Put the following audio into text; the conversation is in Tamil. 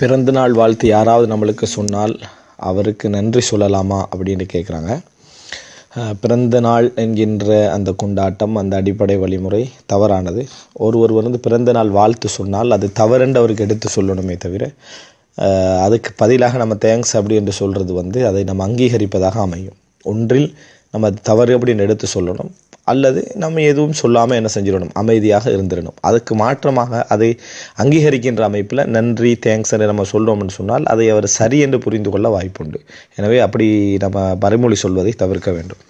பிறந்தநாள் வாழ்த்து யாராவது நம்மளுக்கு சொன்னால் அவருக்கு நன்றி சொல்லலாமா அப்படின்னு கேட்குறாங்க பிறந்த நாள் என்கின்ற அந்த கொண்டாட்டம் அந்த அடிப்படை வழிமுறை தவறானது ஒருவர் வந்து பிறந்த நாள் வாழ்த்து சொன்னால் அது தவறுண்டு அவருக்கு எடுத்து சொல்லணுமே தவிர அதுக்கு பதிலாக நம்ம தேங்க்ஸ் அப்படி என்று சொல்கிறது வந்து அதை நம்ம அங்கீகரிப்பதாக அமையும் ஒன்றில் நம்ம தவறு அப்படின்னு எடுத்து சொல்லணும் அல்லது நம்ம எதுவும் சொல்லாமல் என்ன செஞ்சிடணும் அமைதியாக இருந்திடணும் அதுக்கு மாற்றமாக அதை அங்கீகரிக்கின்ற அமைப்பில் நன்றி தேங்க்ஸ் என்று நம்ம சொல்கிறோம்னு சொன்னால் அதை அவர் சரி என்று புரிந்து கொள்ள வாய்ப்புண்டு எனவே அப்படி நம்ம மறுமொழி சொல்வதை தவிர்க்க வேண்டும்